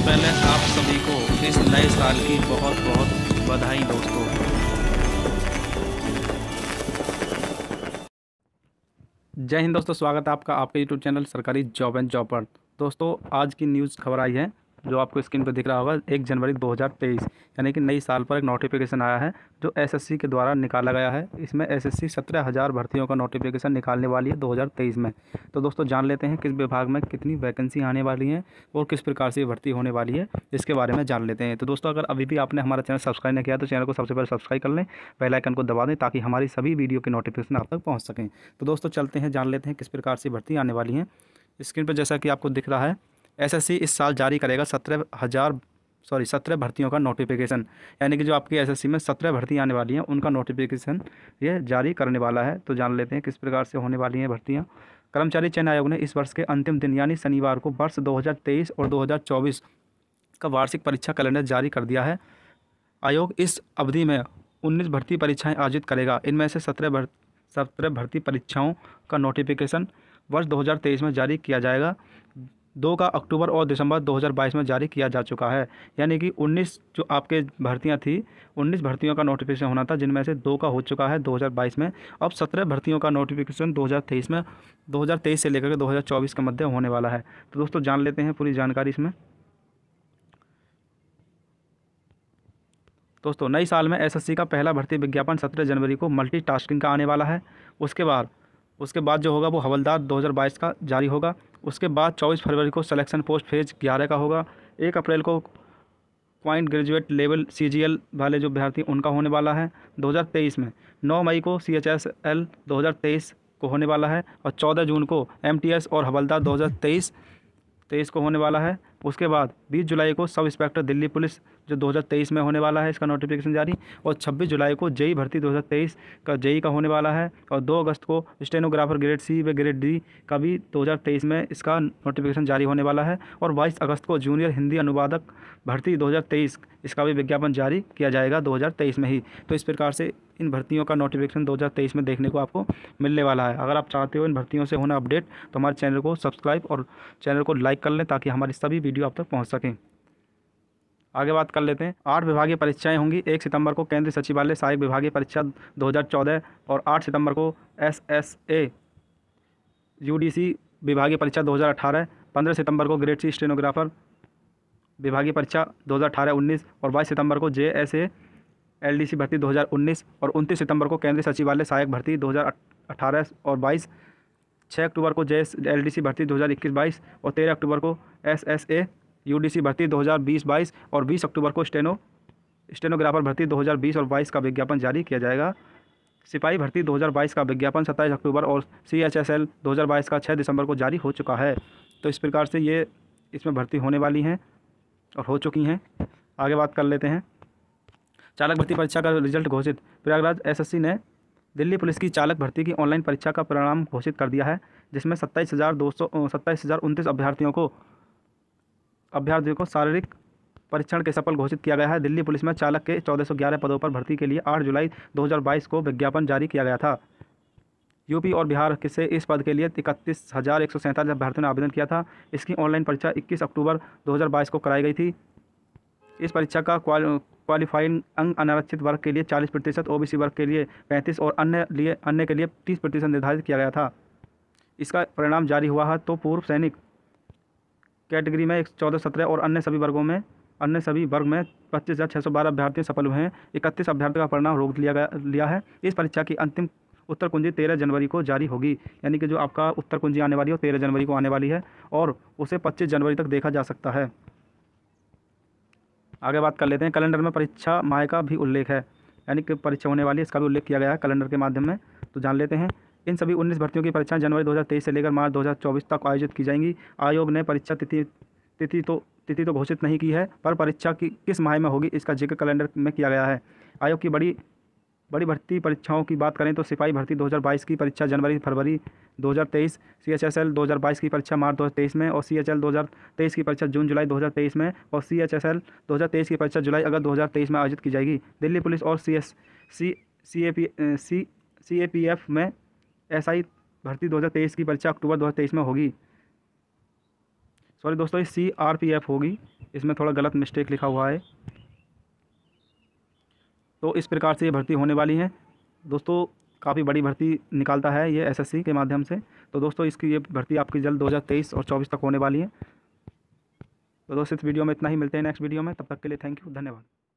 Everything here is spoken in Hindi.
सबसे तो पहले आप सभी को इस नए साल की बहुत बहुत बधाई दोस्तों जय हिंद दोस्तों स्वागत है आपका आपके यूट्यूब चैनल सरकारी जॉब एंड जॉब पर दोस्तों आज की न्यूज़ खबर आई है जो आपको स्क्रीन पर दिख रहा होगा एक जनवरी 2023 यानी कि नई साल पर एक नोटिफिकेशन आया है जो एसएससी के द्वारा निकाला गया है इसमें एसएससी सत्रह हज़ार भर्तियों का नोटिफिकेशन निकालने वाली है 2023 में तो दोस्तों जान लेते हैं किस विभाग में कितनी वैकेंसी आने वाली है और किस प्रकार से भर्ती होने वाली है इसके बारे में जान लेते हैं तो दोस्तों अगर अभी भी आपने हमारा चैनल सब्सक्राइब नहीं किया तो चैनल को सबसे पहले सब्सक्राइब कर लें बेलाइकन को दबा दें ताकि हमारी सभी वीडियो के नोटिफिकेशन आप तक पहुँच सकें तो दोस्तों चलते हैं जान लेते हैं किस प्रकार से भर्ती आने वाली हैं स्क्रीन पर जैसा कि आपको दिख रहा है एसएससी इस साल जारी करेगा सत्रह हज़ार सॉरी सत्रह भर्तियों का नोटिफिकेशन यानी कि जो आपकी एसएससी में सत्रह भर्ती आने वाली हैं उनका नोटिफिकेशन ये जारी करने वाला है तो जान लेते हैं किस प्रकार से होने वाली हैं भर्तियाँ कर्मचारी चयन आयोग ने इस वर्ष के अंतिम दिन यानी शनिवार को वर्ष दो और दो का वार्षिक परीक्षा कैलेंडर जारी कर दिया है आयोग इस अवधि में उन्नीस भर्ती परीक्षाएं आयोजित करेगा इनमें से सत्रह भर्ती सत्रह भर्ती परीक्षाओं का नोटिफिकेशन वर्ष 2023 में जारी किया जाएगा दो का अक्टूबर और दिसंबर 2022 में जारी किया जा चुका है यानी कि 19 जो आपके भर्तियां थी 19 भर्तियों का नोटिफिकेशन होना था जिनमें से दो का हो चुका है 2022 में अब 17 भर्तियों का नोटिफिकेशन 2023 में 2023 से लेकर के 2024 के मध्य होने वाला है तो दोस्तों जान लेते हैं पूरी जानकारी इसमें दोस्तों नई साल में एस का पहला भर्ती विज्ञापन सत्रह जनवरी को मल्टी का आने वाला है उसके बाद उसके बाद जो होगा वो हवलदार दो का जारी होगा उसके बाद 24 फरवरी को सिलेक्शन पोस्ट फेज 11 का होगा एक अप्रैल को पॉइंट ग्रेजुएट लेवल सी वाले जो अभ्यर्थी उनका होने वाला है 2023 में 9 मई को सी एच एस एल को होने वाला है और 14 जून को एम और हवलदार 2023 तेईस को होने वाला है उसके बाद 20 जुलाई को सब इंस्पेक्टर दिल्ली पुलिस जो 2023 में होने वाला है इसका नोटिफिकेशन जारी और 26 जुलाई को जेई भर्ती 2023 का जेई का होने वाला है और 2 अगस्त को स्टेनोग्राफर ग्रेड सी व ग्रेड डी का भी 2023 में इसका नोटिफिकेशन जारी होने वाला है और 22 अगस्त को जूनियर हिंदी अनुवादक भर्ती 2023 इसका भी विज्ञापन जारी किया जाएगा 2023 में ही तो इस प्रकार से इन भर्तियों का नोटिफिकेशन 2023 में देखने को आपको मिलने वाला है अगर आप चाहते हो इन भर्तियों से होना अपडेट तो हमारे चैनल को सब्सक्राइब और चैनल को लाइक कर लें ताकि हमारी सभी वीडियो आप तक पहुँच सकें आगे बात कर लेते हैं आठ विभागीय परीक्षाएं होंगी एक सितंबर को केंद्रीय सचिवालय सहायक विभागीय परीक्षा 2014 और आठ सितंबर को एस एस ए यूडीसी विभागीय परीक्षा 2018 पंद्रह सितंबर को ग्रेड सी स्टेनोग्राफर विभागीय परीक्षा 2018 उन्नीस और 22 सितंबर को J S A L D C भर्ती 2019 और 29 सितंबर को केंद्रीय सचिवालय सहायक भर्ती 2018 और 22 छः अक्टूबर को जे सी भर्ती इक्कीस बाईस और तेरह अक्टूबर को डी सी भर्ती बीस बाईस और बीस अक्टूबर को स्टेनो स्टेनोग्राफर भर्ती 2020 और 22 का विज्ञापन जारी किया जाएगा सिपाही भर्ती 2022 का विज्ञापन 27 अक्टूबर और सी एच एस एल का 6 दिसंबर को जारी हो चुका है तो इस प्रकार से ये इसमें भर्ती होने वाली हैं और हो चुकी हैं आगे बात कर लेते हैं चालक भर्ती परीक्षा का रिजल्ट घोषित प्रयागराज एसएससी ने दिल्ली पुलिस की चालक भर्ती की ऑनलाइन परीक्षा का परिणाम घोषित कर दिया है जिसमें सत्ताईस हज़ार दो सौ सत्ताईस हज़ार उनतीस अभ्यर्थियों को अभ्यर्थियों को शारीरिक परीक्षण के सफल घोषित किया गया है दिल्ली पुलिस में चालक के 1411 पदों पर भर्ती के लिए 8 जुलाई 2022 को विज्ञापन जारी किया गया था यूपी और बिहार से इस पद के लिए इकतीस हज़ार एक सौ सैंतालीस अभ्यर्थियों ने आवेदन किया था इसकी ऑनलाइन परीक्षा 21 अक्टूबर 2022 को कराई गई थी इस परीक्षा का क्वालिफाइंग अंग अनारक्षित वर्ग के लिए 40 प्रतिशत ओ वर्ग के लिए 35 और अन्य लिए अन्य के लिए 30 प्रतिशत निर्धारित किया गया था इसका परिणाम जारी हुआ है तो पूर्व सैनिक कैटेगरी में एक चौदह सत्रह और अन्य सभी वर्गों में अन्य सभी वर्ग में पच्चीस हज़ार छः सौ बारह अभ्यर्थी सफल हुए हैं इकतीस अभ्यर्थियों का परिणाम रोक लिया गया लिया है इस परीक्षा की अंतिम उत्तर कुंजी तेरह जनवरी को जारी होगी यानी कि जो आपका उत्तर कुंजी आने वाली है वो तेरह जनवरी को आने वाली है और उसे पच्चीस जनवरी तक देखा जा सकता है आगे बात कर लेते हैं कैलेंडर में परीक्षा माह का भी उल्लेख है यानी कि परीक्षा होने वाली इसका भी उल्लेख किया गया है कैलेंडर के माध्यम में तो जान लेते हैं इन सभी उन्नीस भर्तियों की परीक्षाएं जनवरी 2023 से लेकर मार्च 2024 तक आयोजित की जाएंगी आयोग ने परीक्षा तिथि तिथि तो तिथि तो घोषित नहीं की है पर परीक्षा की किस माह में होगी इसका जिक्र कैलेंडर में किया गया है आयोग की बड़ी बड़ी भर्ती परीक्षाओं की बात करें तो सिपाही भर्ती 2022 की परीक्षा जनवरी फरवरी 2023 सीएचएसएल 2022 की परीक्षा मार्च 2023 में और सीएचएल 2023 की परीक्षा जून जुलाई 2023 में और सीएचएसएल 2023 की परीक्षा जुलाई अगस्त 2023 में आयोजित की जाएगी दिल्ली पुलिस और C S C C A P C C A P F में एस आई भर्ती दो की परीक्षा अक्टूबर दो में होगी सॉरी दोस्तों सी आर पी एफ होगी इसमें थोड़ा गलत मिस्टेक लिखा हुआ है तो इस प्रकार से ये भर्ती होने वाली है दोस्तों काफ़ी बड़ी भर्ती निकालता है ये एसएससी के माध्यम से तो दोस्तों इसकी ये भर्ती आपकी जल्द 2023 और 24 तक होने वाली है तो दोस्तों इस वीडियो में इतना ही मिलते हैं नेक्स्ट वीडियो में तब तक के लिए थैंक यू धन्यवाद